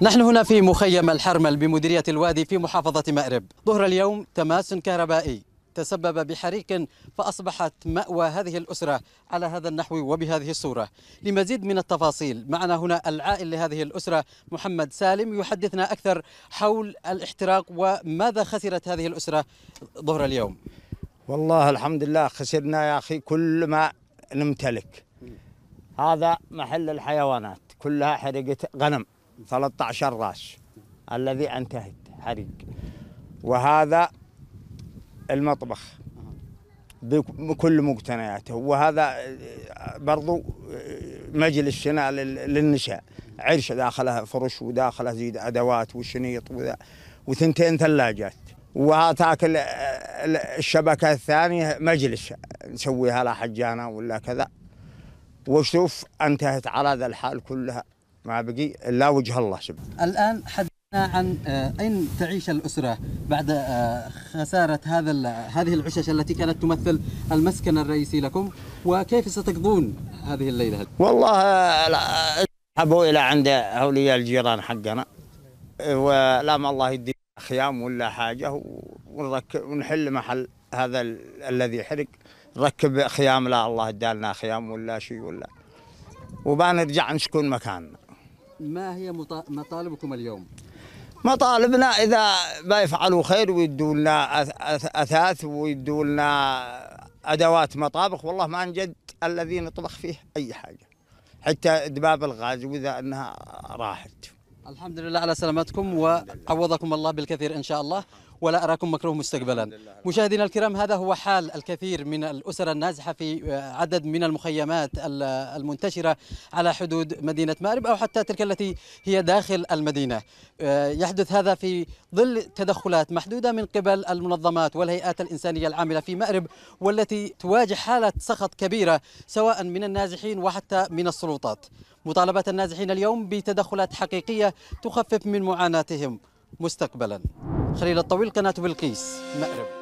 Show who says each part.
Speaker 1: نحن هنا في مخيم الحرمل بمديرية الوادي في محافظة مأرب ظهر اليوم تماس كهربائي تسبب بحريق فأصبحت مأوى هذه الأسرة على هذا النحو وبهذه الصورة لمزيد من التفاصيل معنا هنا العائل لهذه الأسرة محمد سالم يحدثنا أكثر حول الاحتراق وماذا خسرت هذه الأسرة ظهر اليوم والله الحمد لله خسرنا يا أخي كل ما
Speaker 2: نمتلك هذا محل الحيوانات كلها حرقة غنم 13 راس الذي انتهت حريق وهذا المطبخ بكل مقتنياته وهذا برضو مجلسنا للنساء عرش داخله فرش وداخله زيد ادوات وشنيط وثنتين ثلاجات وهاتاك الشبكه الثانيه مجلس نسويها لحجانا ولا كذا وشوف انتهت على ذا الحال كلها مع بقي لا وجه الله سبحانه
Speaker 1: الآن حدثنا عن آه، أين تعيش الأسرة بعد آه، خسارة هذا هذه العشش التي كانت تمثل المسكن الرئيسي لكم وكيف ستقضون هذه الليلة؟
Speaker 2: والله آه، ذهبوا إلى عند أولياء الجيران حقنا ولا ما الله يدي خيام ولا حاجة ونركب ونحل محل هذا الذي حرق ركب خيام لا الله ادالنا خيام ولا شيء ولا وبنرجع نسكن مكاننا
Speaker 1: ما هي مطالبكم اليوم؟
Speaker 2: مطالبنا إذا ما يفعلوا خير ويدوا لنا أثاث ويدوا لنا أدوات مطابخ والله ما نجد الذي
Speaker 1: نطبخ فيه أي حاجة حتى دباب الغاز وإذا أنها راحت الحمد لله على سلامتكم وعوضكم الله بالكثير إن شاء الله ولا أراكم مكروه مستقبلا مشاهدينا الكرام هذا هو حال الكثير من الأسر النازحة في عدد من المخيمات المنتشرة على حدود مدينة مأرب أو حتى تلك التي هي داخل المدينة آه، يحدث هذا في ظل تدخلات محدودة من قبل المنظمات والهيئات الإنسانية العاملة في مأرب والتي تواجه حالة سخط كبيرة سواء من النازحين وحتى من السلطات مطالبة النازحين اليوم بتدخلات حقيقية تخفف من معاناتهم مستقبلا خليل الطويل قناة بلقيس مأرب